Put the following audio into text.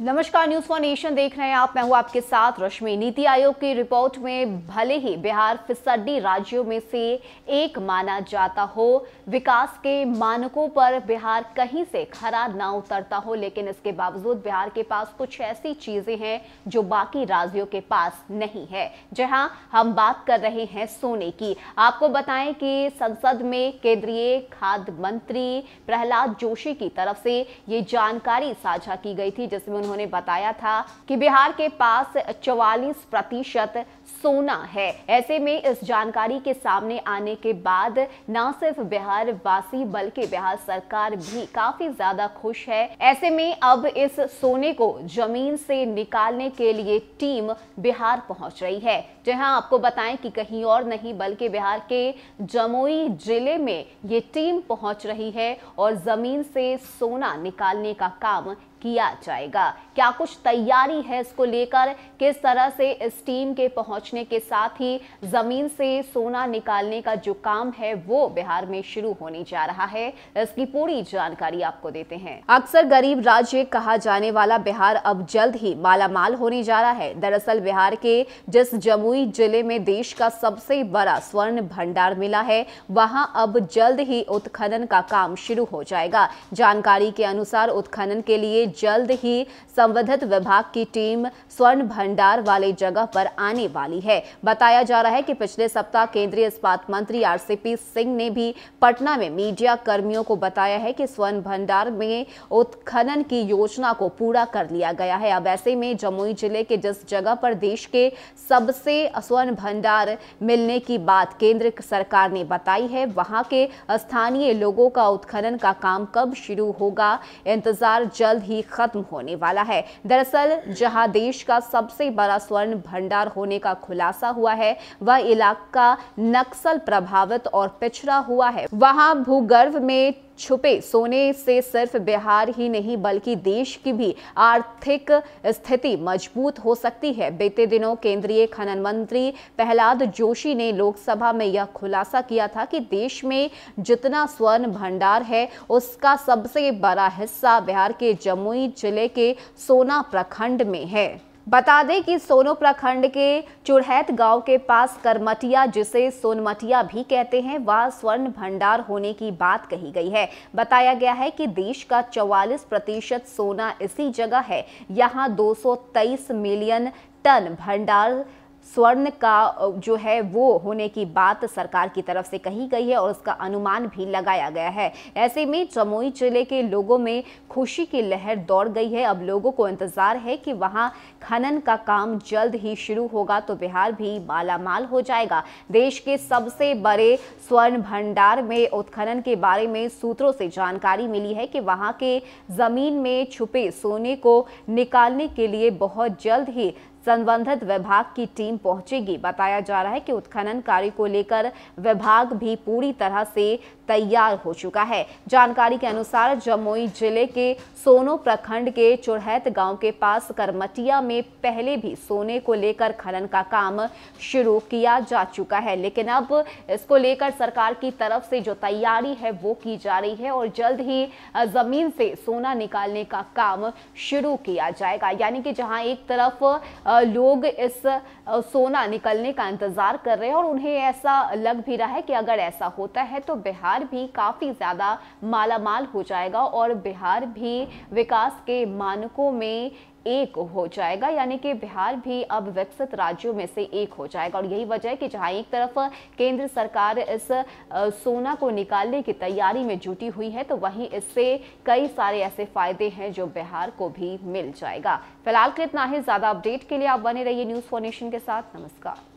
नमस्कार news for nation देख रहे हैं आप मैं हूं आपके साथ रश्मि नीति आयोग की रिपोर्ट में भले ही बिहार फिसड्डी राज्यों में से एक माना जाता हो विकास के मानकों पर बिहार कहीं से खरा ना उतरता हो लेकिन इसके बावजूद बिहार के पास कुछ ऐसी चीजें हैं जो बाकी राज्यों के पास नहीं है जहां हम बात कर रहे हैं सोने की आपको बताएं कि संसद में केंद्रीय खाद्य मंत्री प्रहलाद जोशी की तरफ से ये जानकारी साझा की गई थी जिसमें उन्होंने बताया था कि बिहार के पास चौवालीस प्रतिशत सोना है ऐसे में इस जानकारी के सामने आने के बाद न सिर्फ बिहार वासी बल्कि बिहार सरकार भी काफी ज्यादा खुश है ऐसे में अब इस सोने को जमीन से निकालने के लिए टीम बिहार पहुंच रही है जहां आपको बताएं कि कहीं और नहीं बल्कि बिहार के जमुई जिले में ये टीम पहुंच रही है और जमीन से सोना निकालने का काम किया जाएगा क्या कुछ तैयारी है इसको लेकर किस तरह से इस टीम के पहुंचने के साथ ही जमीन से सोना निकालने का जो काम है वो बिहार में शुरू होने जा रहा है इसकी पूरी जानकारी आपको देते हैं अक्सर गरीब राज्य कहा जाने वाला बिहार अब जल्द ही मालामाल होने जा रहा है दरअसल बिहार के जिस जमुई जिले में देश का सबसे बड़ा स्वर्ण भंडार मिला है वहां अब जल्द ही उत्खनन का काम शुरू हो जाएगा जानकारी के अनुसार उत्खनन के लिए जल्द ही संबंधित विभाग की टीम स्वर्ण भंडार वाले जगह पर आने वाली है बताया जा रहा है कि पिछले सप्ताह केंद्रीय इस्पात मंत्री आरसीपी सिंह ने भी पटना में मीडिया कर्मियों को बताया है कि स्वर्ण भंडार में उत्खनन की योजना को पूरा कर लिया गया है अब ऐसे में जमुई जिले के जिस जगह पर देश के सबसे स्वर्ण भंडार मिलने की बात केंद्र सरकार ने बताई है वहां के स्थानीय लोगों का उत्खनन का काम कब शुरू होगा इंतजार जल्द ही भी खत्म होने वाला है दरअसल जहां देश का सबसे बड़ा स्वर्ण भंडार होने का खुलासा हुआ है वह इलाका नक्सल प्रभावित और पिछड़ा हुआ है वहां भूगर्भ में छुपे सोने से सिर्फ बिहार ही नहीं बल्कि देश की भी आर्थिक स्थिति मजबूत हो सकती है बीते दिनों केंद्रीय खनन मंत्री प्रहलाद जोशी ने लोकसभा में यह खुलासा किया था कि देश में जितना स्वर्ण भंडार है उसका सबसे बड़ा हिस्सा बिहार के जमुई जिले के सोना प्रखंड में है बता दें कि सोनो प्रखंड के चुड़हैत गांव के पास करमटिया जिसे सोनमटिया भी कहते हैं वह स्वर्ण भंडार होने की बात कही गई है बताया गया है कि देश का 44 प्रतिशत सोना इसी जगह है यहां 223 मिलियन टन भंडार स्वर्ण का जो है वो होने की बात सरकार की तरफ से कही गई है और उसका अनुमान भी लगाया गया है ऐसे में चमोई जिले के लोगों में खुशी की लहर दौड़ गई है अब लोगों को इंतजार है कि वहां खनन का काम जल्द ही शुरू होगा तो बिहार भी मालामाल हो जाएगा देश के सबसे बड़े स्वर्ण भंडार में उत्खनन के बारे में सूत्रों से जानकारी मिली है कि वहाँ के जमीन में छुपे सोने को निकालने के लिए बहुत जल्द ही संबंधित विभाग की टीम पहुंचेगी बताया जा रहा है कि उत्खनन कार्य को लेकर विभाग भी पूरी तरह से तैयार हो चुका है जानकारी के अनुसार जमुई जिले के सोनो प्रखंड के चुड़हैत गांव के पास करमटिया में पहले भी सोने को लेकर खनन का काम शुरू किया जा चुका है लेकिन अब इसको लेकर सरकार की तरफ से जो तैयारी है वो की जा रही है और जल्द ही जमीन से सोना निकालने का काम शुरू किया जाएगा यानी कि जहां एक तरफ लोग इस सोना निकलने का इंतज़ार कर रहे हैं और उन्हें ऐसा लग भी रहा है कि अगर ऐसा होता है तो बिहार भी काफ़ी ज़्यादा मालामाल हो जाएगा और बिहार भी विकास के मानकों में एक हो जाएगा यानी कि बिहार भी अब विकसित राज्यों में से एक हो जाएगा और यही वजह है कि जहां एक तरफ केंद्र सरकार इस सोना को निकालने की तैयारी में जुटी हुई है तो वहीं इससे कई सारे ऐसे फायदे हैं जो बिहार को भी मिल जाएगा फिलहाल के इतना ही ज्यादा अपडेट के लिए आप बने रहिए न्यूज फॉर नेशन के साथ नमस्कार